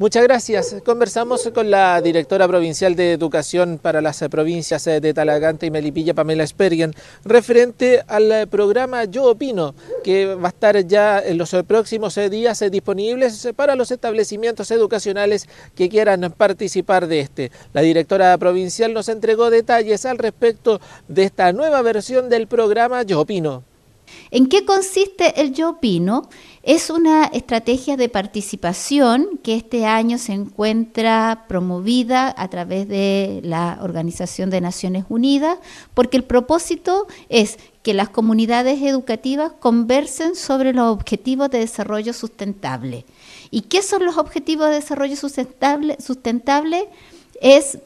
Muchas gracias. Conversamos con la directora provincial de Educación para las provincias eh, de Talagante y Melipilla, Pamela Spergen, referente al eh, programa Yo Opino, que va a estar ya en los eh, próximos días disponibles para los establecimientos educacionales que quieran participar de este. La directora provincial nos entregó detalles al respecto de esta nueva versión del programa Yo Opino. ¿En qué consiste el Yo Opino? Es una estrategia de participación que este año se encuentra promovida a través de la Organización de Naciones Unidas, porque el propósito es que las comunidades educativas conversen sobre los objetivos de desarrollo sustentable. ¿Y qué son los objetivos de desarrollo sustentable? sustentable es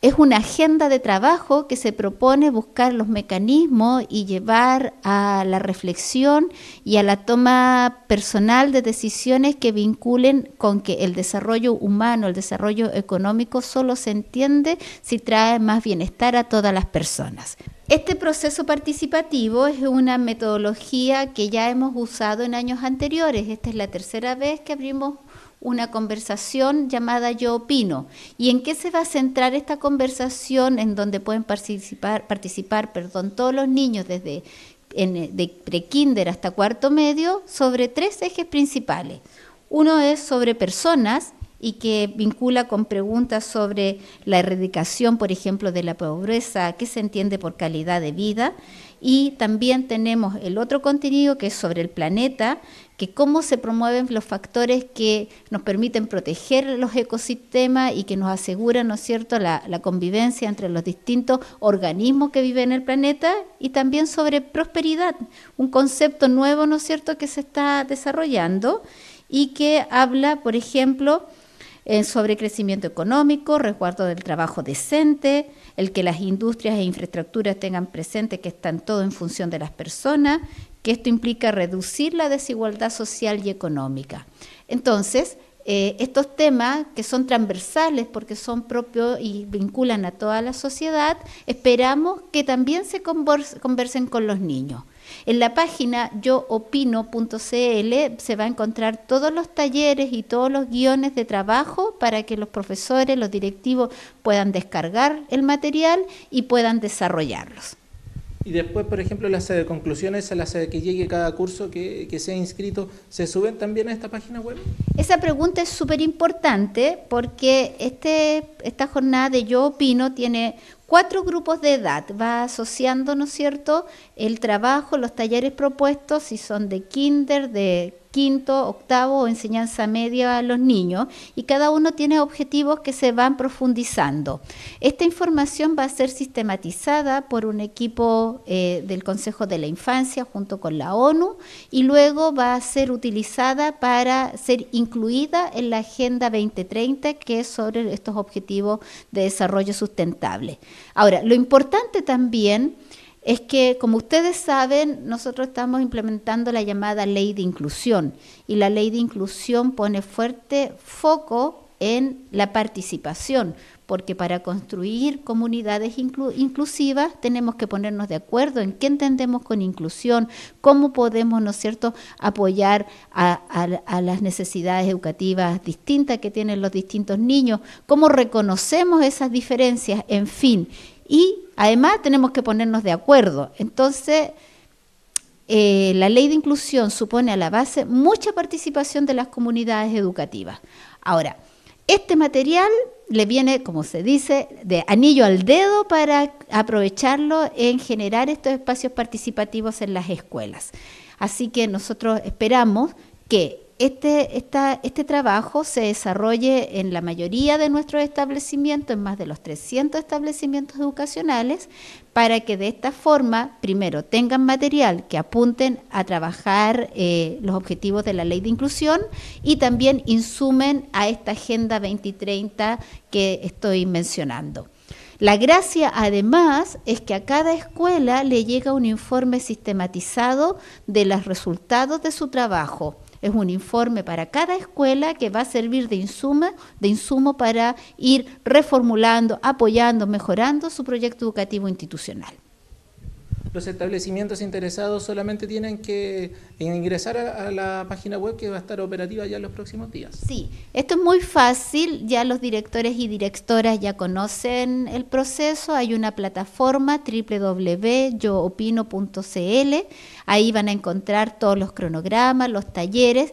es una agenda de trabajo que se propone buscar los mecanismos y llevar a la reflexión y a la toma personal de decisiones que vinculen con que el desarrollo humano, el desarrollo económico solo se entiende si trae más bienestar a todas las personas. Este proceso participativo es una metodología que ya hemos usado en años anteriores. Esta es la tercera vez que abrimos una conversación llamada Yo Opino. ¿Y en qué se va a centrar esta conversación en donde pueden participar, participar perdón, todos los niños desde en, de hasta cuarto medio sobre tres ejes principales? Uno es sobre personas y que vincula con preguntas sobre la erradicación, por ejemplo, de la pobreza, qué se entiende por calidad de vida. Y también tenemos el otro contenido que es sobre el planeta, que cómo se promueven los factores que nos permiten proteger los ecosistemas y que nos aseguran, ¿no es cierto?, la, convivencia entre los distintos organismos que viven en el planeta y también sobre prosperidad, un concepto nuevo, ¿no es cierto?, que se está desarrollando y que habla, por ejemplo, en sobre crecimiento económico, resguardo del trabajo decente, el que las industrias e infraestructuras tengan presente que están todo en función de las personas, que esto implica reducir la desigualdad social y económica. Entonces, eh, estos temas que son transversales porque son propios y vinculan a toda la sociedad, esperamos que también se conversen con los niños. En la página yoopino.cl se va a encontrar todos los talleres y todos los guiones de trabajo para que los profesores, los directivos puedan descargar el material y puedan desarrollarlos. Y después, por ejemplo, las eh, conclusiones a las eh, que llegue cada curso que, se sea inscrito, ¿se suben también a esta página web? Esa pregunta es súper importante porque este, esta jornada de Yo Opino tiene cuatro grupos de edad. Va asociando, ¿no es cierto?, el trabajo, los talleres propuestos, si son de kinder, de quinto, octavo o enseñanza media a los niños y cada uno tiene objetivos que se van profundizando. Esta información va a ser sistematizada por un equipo eh, del Consejo de la Infancia junto con la ONU y luego va a ser utilizada para ser incluida en la Agenda 2030 que es sobre estos objetivos de desarrollo sustentable. Ahora, lo importante también es que, como ustedes saben, nosotros estamos implementando la llamada ley de inclusión y la ley de inclusión pone fuerte foco en la participación, porque para construir comunidades inclusivas tenemos que ponernos de acuerdo en qué entendemos con inclusión, cómo podemos, ¿no es cierto?, apoyar a, las necesidades educativas distintas que tienen los distintos niños, cómo reconocemos esas diferencias, en fin. Y además tenemos que ponernos de acuerdo. Entonces, eh, la ley de inclusión supone a la base mucha participación de las comunidades educativas. Ahora, este material le viene, como se dice, de anillo al dedo para aprovecharlo en generar estos espacios participativos en las escuelas. Así que nosotros esperamos que este, este, trabajo se desarrolle en la mayoría de nuestros establecimientos, en más de los 300 establecimientos educacionales, para que de esta forma, primero, tengan material que apunten a trabajar eh, los objetivos de la ley de inclusión y también insumen a esta Agenda 2030 que estoy mencionando. La gracia además es que a cada escuela le llega un informe sistematizado de los resultados de su trabajo es un informe para cada escuela que va a servir de insumo, de insumo para ir reformulando, apoyando, mejorando su proyecto educativo institucional los establecimientos interesados solamente tienen que ingresar a, la página web que va a estar operativa ya en los próximos días. Sí, esto es muy fácil, ya los directores y directoras ya conocen el proceso, hay una plataforma www.yoopino.cl, ahí van a encontrar todos los cronogramas, los talleres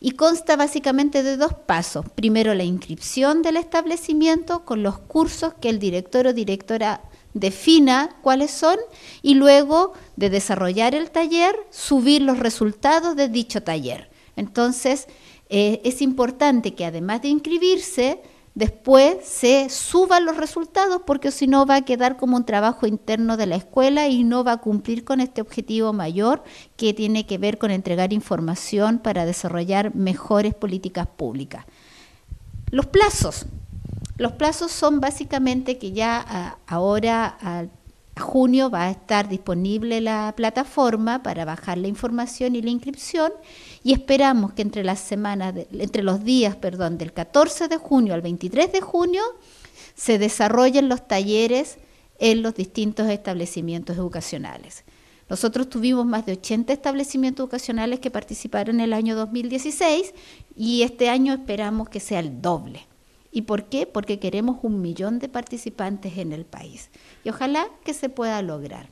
y consta básicamente de dos pasos. Primero, la inscripción del establecimiento con los cursos que el director o directora defina cuáles son y luego de desarrollar el taller, subir los resultados de dicho taller. Entonces, eh, es importante que además de inscribirse, después se suban los resultados porque si no va a quedar como un trabajo interno de la escuela y no va a cumplir con este objetivo mayor que tiene que ver con entregar información para desarrollar mejores políticas públicas. Los plazos. Los plazos son básicamente que ya ahora a junio va a estar disponible la plataforma para bajar la información y la inscripción y esperamos que entre las semanas entre los días, perdón, del 14 de junio al 23 de junio se desarrollen los talleres en los distintos establecimientos educacionales. Nosotros tuvimos más de 80 establecimientos educacionales que participaron en el año 2016 y este año esperamos que sea el doble. ¿Y por qué? Porque queremos un millón de participantes en el país. Y ojalá que se pueda lograr.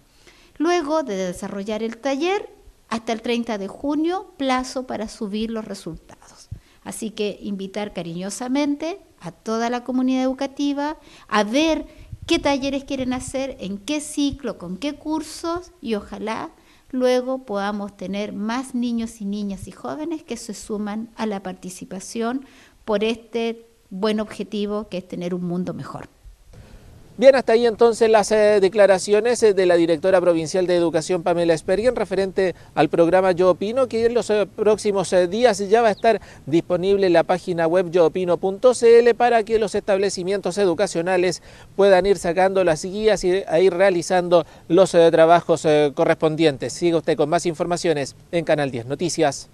Luego de desarrollar el taller, hasta el 30 de junio, plazo para subir los resultados. Así que invitar cariñosamente a toda la comunidad educativa a ver qué talleres quieren hacer, en qué ciclo, con qué cursos y ojalá luego podamos tener más niños y niñas y jóvenes que se suman a la participación por este taller buen objetivo que es tener un mundo mejor. Bien, hasta ahí entonces las eh, declaraciones eh, de la directora provincial de educación Pamela en referente al programa Yo Opino, que en los eh, próximos días ya va a estar disponible en la página web yoopino.cl para que los establecimientos educacionales puedan ir sacando las guías y, e ir realizando los trabajos correspondientes. Siga usted con más informaciones en Canal 10 Noticias.